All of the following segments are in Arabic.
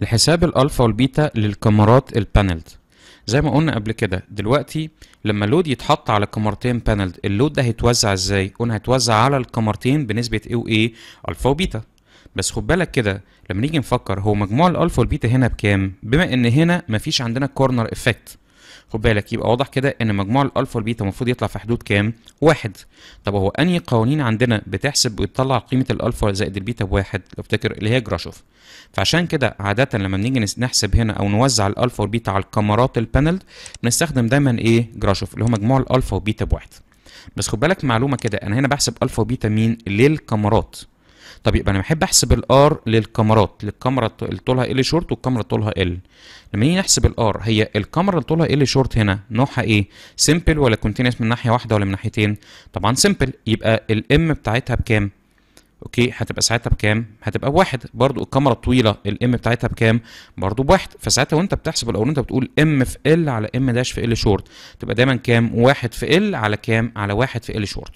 لحساب الالفا والبيتا للكاميرات البانلد زي ما قلنا قبل كده دلوقتي لما اللود يتحط على كاميرتين بانلد اللود ده هيتوزع ازاي قلنا هيتوزع على الكاميرتين بنسبه ايه وايه الفا وبيتا بس خد بالك كده لما نيجي نفكر هو مجموع الالفا والبيتا هنا بكام بما ان هنا مفيش عندنا كورنر افكت خد بالك يبقى واضح كده ان مجموع الالفا والبيتا المفروض يطلع في حدود كام واحد طب هو انهي قوانين عندنا بتحسب وتطلع قيمه الالفا زائد البيتا بواحد لو افتكر اللي هي جراشوف فعشان كده عاده لما بنيجي نحسب هنا او نوزع الالفا والبيتا على الكمرات البانل بنستخدم دايما ايه جراشوف اللي هو مجموع الالفا والبيتا بواحد بس خد بالك معلومه كده انا هنا بحسب الفا وبيتا مين للكمرات طب يبقى يعني انا بحب احسب الار للكاميرات للكاميرا طولها ال شورت والكاميرا طولها ال لما نيجي نحسب الار هي الكاميرا اللي طولها ال شورت هنا نوعها ايه سمبل ولا كونتينوس من ناحيه واحده ولا من ناحيتين طبعا سمبل يبقى الام بتاعتها بكام اوكي هتبقى ساعتها بكام هتبقى بواحد برضو الكاميرا الطويله الام بتاعتها بكام برضو بواحد فساعتها وانت بتحسب الاول انت بتقول ام في ال على ام داش في ال شورت تبقى دايما كام واحد في ال على كام على واحد في ال شورت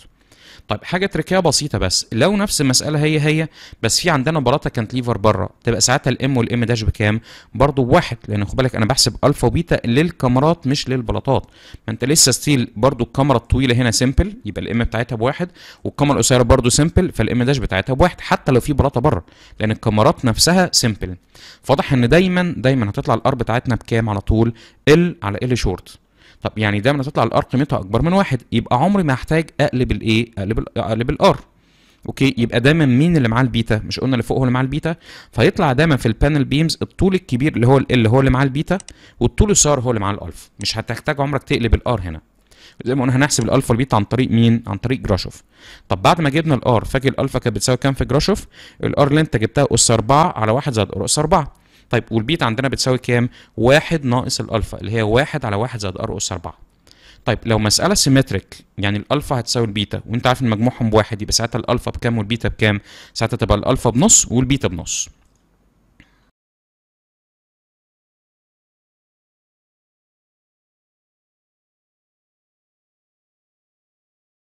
طيب حاجه تركيه بسيطه بس لو نفس المساله هي هي بس في عندنا براتا كانت ليفر بره تبقى ساعتها الام والام داش بكام برضو واحد لان خد بالك انا بحسب الفا وبيتا للكاميرات مش للبلاطات ما انت لسه ستيل برضو الكاميرا الطويله هنا سيمبل يبقى الام بتاعتها بواحد والكاميرا القصيره برضو سيمبل فالام داش بتاعتها بواحد حتى لو في براتا بره لان الكاميرات نفسها سيمبل فواضح ان دايما دايما هتطلع الار بتاعتنا بكام على طول ال على ال شورت طب يعني دايما تطلع الار قيمتها اكبر من واحد يبقى عمري ما هحتاج اقلب الايه اقلب اقلب الار اوكي يبقى دايما مين اللي معاه البيتا مش قلنا اللي فوق هو اللي معاه البيتا فيطلع دايما في البانل بيمز الطول الكبير اللي هو ال اللي هو اللي معاه البيتا والطول الصغير هو اللي معاه الالف مش هتحتاج عمرك تقلب الار هنا زي ما قلنا هنحسب الالفا والبيتا عن طريق مين عن طريق جراشوف طب بعد ما جبنا الار فاكر الالفا كانت بتساوي كام في جراشوف الار اللي انت جبتها اس 4 على 1 زائد اس 4 طيب والبيتا عندنا بتساوي كام؟ واحد ناقص الالفا اللي هي واحد على واحد زائد ار اس 4 طيب لو مسألة سيمتريك يعني الألفا هتساوي البيتا وأنت عارف إن مجموعهم بواحد يبقى ساعتها الألفا بكام والبيتا بكام؟ ساعتها تبقى الألفا بنص والبيتا بنص.